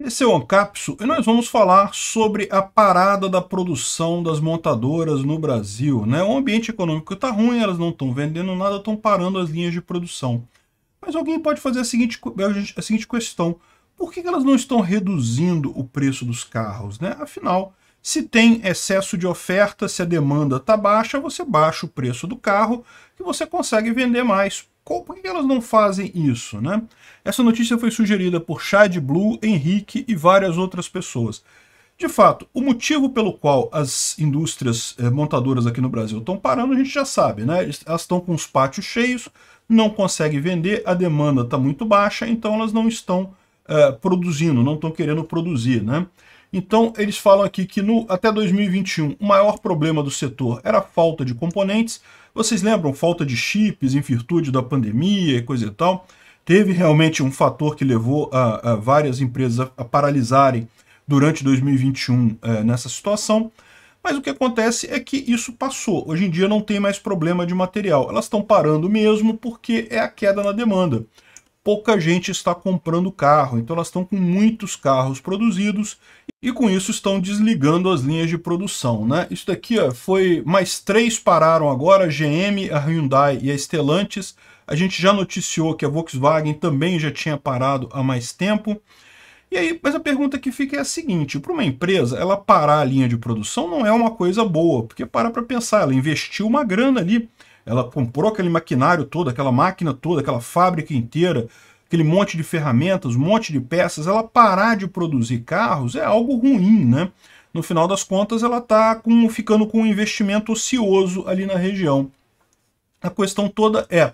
Esse é o Ancapso e nós vamos falar sobre a parada da produção das montadoras no Brasil. Né? O ambiente econômico está ruim, elas não estão vendendo nada, estão parando as linhas de produção. Mas alguém pode fazer a seguinte, a seguinte questão. Por que elas não estão reduzindo o preço dos carros? Né? Afinal, se tem excesso de oferta, se a demanda está baixa, você baixa o preço do carro e você consegue vender mais. Qual, por que elas não fazem isso, né? Essa notícia foi sugerida por Chad Blue, Henrique e várias outras pessoas. De fato, o motivo pelo qual as indústrias eh, montadoras aqui no Brasil estão parando, a gente já sabe, né? Elas estão com os pátios cheios, não conseguem vender, a demanda está muito baixa, então elas não estão eh, produzindo, não estão querendo produzir, né? Então, eles falam aqui que no, até 2021 o maior problema do setor era a falta de componentes. Vocês lembram? Falta de chips em virtude da pandemia e coisa e tal. Teve realmente um fator que levou a, a várias empresas a, a paralisarem durante 2021 é, nessa situação. Mas o que acontece é que isso passou. Hoje em dia não tem mais problema de material. Elas estão parando mesmo porque é a queda na demanda pouca gente está comprando carro, então elas estão com muitos carros produzidos e com isso estão desligando as linhas de produção. Né? Isso daqui ó, foi mais três pararam agora, a GM, a Hyundai e a Stellantis. A gente já noticiou que a Volkswagen também já tinha parado há mais tempo. E aí, mas a pergunta que fica é a seguinte, para uma empresa, ela parar a linha de produção não é uma coisa boa, porque para para pensar, ela investiu uma grana ali, ela comprou aquele maquinário todo, aquela máquina toda, aquela fábrica inteira, aquele monte de ferramentas, um monte de peças. Ela parar de produzir carros é algo ruim, né? No final das contas, ela está com, ficando com um investimento ocioso ali na região. A questão toda é,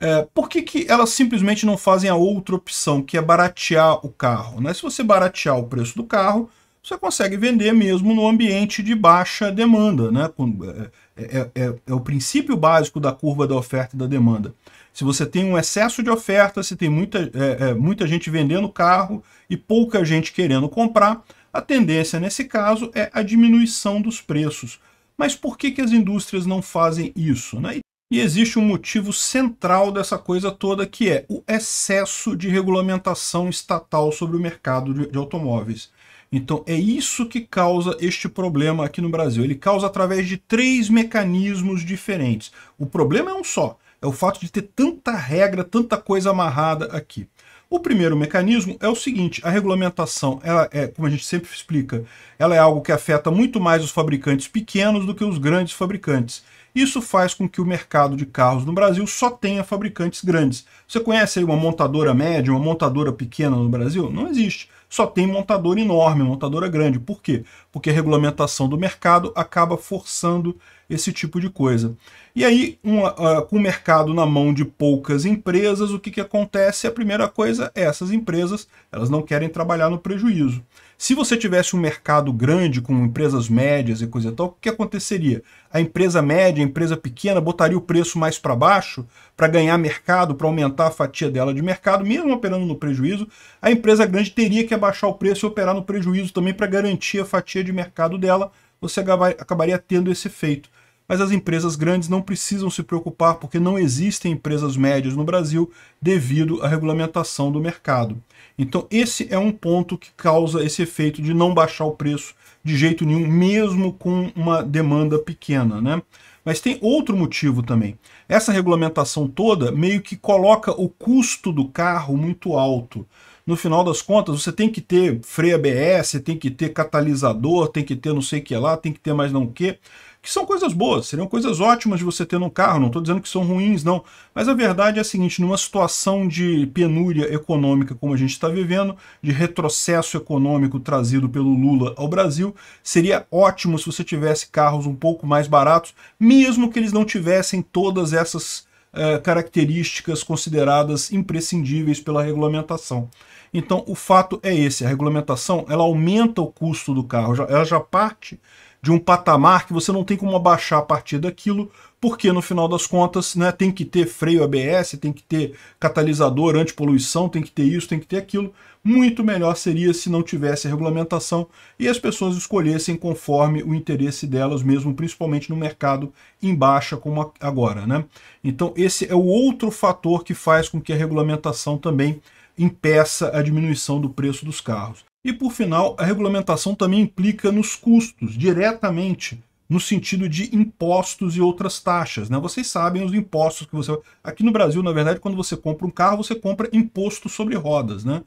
é, por que, que elas simplesmente não fazem a outra opção, que é baratear o carro? Né? Se você baratear o preço do carro, você consegue vender mesmo no ambiente de baixa demanda, né? É, é, é, é, é o princípio básico da curva da oferta e da demanda. Se você tem um excesso de oferta, se tem muita, é, é, muita gente vendendo carro e pouca gente querendo comprar, a tendência nesse caso é a diminuição dos preços. Mas por que, que as indústrias não fazem isso? Né? E existe um motivo central dessa coisa toda que é o excesso de regulamentação estatal sobre o mercado de, de automóveis. Então é isso que causa este problema aqui no Brasil. Ele causa através de três mecanismos diferentes. O problema é um só, é o fato de ter tanta regra, tanta coisa amarrada aqui. O primeiro mecanismo é o seguinte, a regulamentação, ela é, como a gente sempre explica, ela é algo que afeta muito mais os fabricantes pequenos do que os grandes fabricantes. Isso faz com que o mercado de carros no Brasil só tenha fabricantes grandes. Você conhece aí uma montadora média, uma montadora pequena no Brasil? Não existe. Só tem montadora enorme, montadora grande. Por quê? porque a regulamentação do mercado acaba forçando esse tipo de coisa. E aí, um, uh, com o mercado na mão de poucas empresas, o que, que acontece? A primeira coisa é essas empresas, elas não querem trabalhar no prejuízo. Se você tivesse um mercado grande, com empresas médias e coisa e tal, o que aconteceria? A empresa média, a empresa pequena, botaria o preço mais para baixo para ganhar mercado, para aumentar a fatia dela de mercado, mesmo operando no prejuízo. A empresa grande teria que abaixar o preço e operar no prejuízo também para garantir a fatia estratégia de mercado dela, você acabaria tendo esse efeito. Mas as empresas grandes não precisam se preocupar porque não existem empresas médias no Brasil devido à regulamentação do mercado. Então esse é um ponto que causa esse efeito de não baixar o preço de jeito nenhum, mesmo com uma demanda pequena. Né? Mas tem outro motivo também. Essa regulamentação toda meio que coloca o custo do carro muito alto no final das contas, você tem que ter freio ABS, tem que ter catalisador, tem que ter não sei o que lá, tem que ter mais não o que, que são coisas boas, seriam coisas ótimas de você ter no carro, não estou dizendo que são ruins, não. Mas a verdade é a seguinte, numa situação de penúria econômica como a gente está vivendo, de retrocesso econômico trazido pelo Lula ao Brasil, seria ótimo se você tivesse carros um pouco mais baratos, mesmo que eles não tivessem todas essas é, características consideradas imprescindíveis pela regulamentação. Então, o fato é esse: a regulamentação ela aumenta o custo do carro, ela já parte de um patamar que você não tem como abaixar a partir daquilo, porque no final das contas né, tem que ter freio ABS, tem que ter catalisador antipoluição, tem que ter isso, tem que ter aquilo. Muito melhor seria se não tivesse a regulamentação e as pessoas escolhessem conforme o interesse delas mesmo, principalmente no mercado em baixa como agora. Né? Então esse é o outro fator que faz com que a regulamentação também impeça a diminuição do preço dos carros. E por final, a regulamentação também implica nos custos, diretamente no sentido de impostos e outras taxas. Né? Vocês sabem os impostos que você... Aqui no Brasil, na verdade, quando você compra um carro, você compra imposto sobre rodas. Né?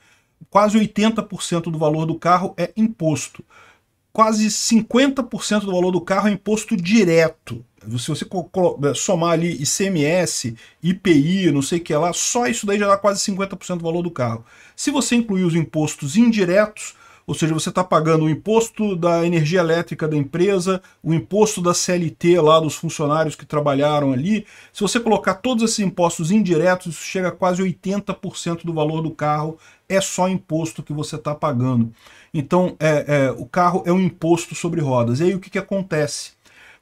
Quase 80% do valor do carro é imposto. Quase 50% do valor do carro é imposto direto. Se você eh, somar ali ICMS, IPI, não sei o que lá, só isso daí já dá quase 50% do valor do carro. Se você incluir os impostos indiretos, ou seja, você está pagando o imposto da energia elétrica da empresa, o imposto da CLT lá dos funcionários que trabalharam ali. Se você colocar todos esses impostos indiretos, isso chega a quase 80% do valor do carro, é só imposto que você está pagando. Então, é, é, o carro é um imposto sobre rodas. E aí o que, que acontece?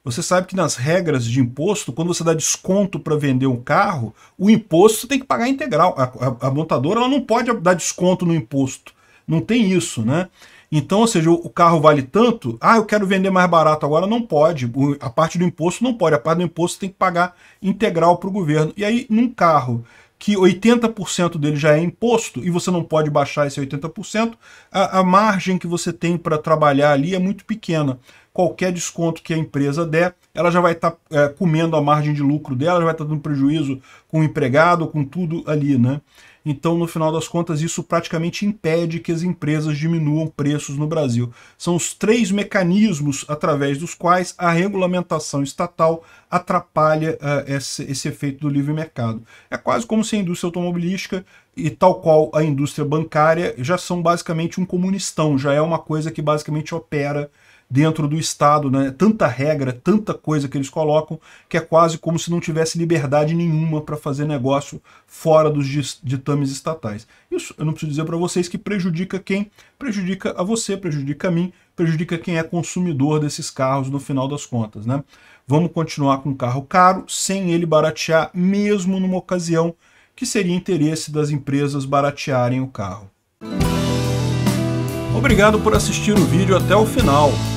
Você sabe que nas regras de imposto, quando você dá desconto para vender um carro, o imposto você tem que pagar integral. A, a, a montadora ela não pode dar desconto no imposto não tem isso, né? Então, ou seja, o carro vale tanto, ah, eu quero vender mais barato agora, não pode. A parte do imposto não pode, a parte do imposto tem que pagar integral para o governo. E aí, num carro que 80% dele já é imposto e você não pode baixar esse 80%, a, a margem que você tem para trabalhar ali é muito pequena. Qualquer desconto que a empresa der, ela já vai estar tá, é, comendo a margem de lucro dela, já vai estar tá dando prejuízo com o empregado, com tudo ali, né? Então, no final das contas, isso praticamente impede que as empresas diminuam preços no Brasil. São os três mecanismos através dos quais a regulamentação estatal atrapalha uh, esse, esse efeito do livre mercado. É quase como se a indústria automobilística e tal qual a indústria bancária já são basicamente um comunistão, já é uma coisa que basicamente opera dentro do Estado, né? tanta regra, tanta coisa que eles colocam, que é quase como se não tivesse liberdade nenhuma para fazer negócio fora dos ditames estatais. Isso eu não preciso dizer para vocês que prejudica quem? Prejudica a você, prejudica a mim, prejudica quem é consumidor desses carros no final das contas. Né? Vamos continuar com um carro caro, sem ele baratear, mesmo numa ocasião que seria interesse das empresas baratearem o carro. Obrigado por assistir o vídeo até o final.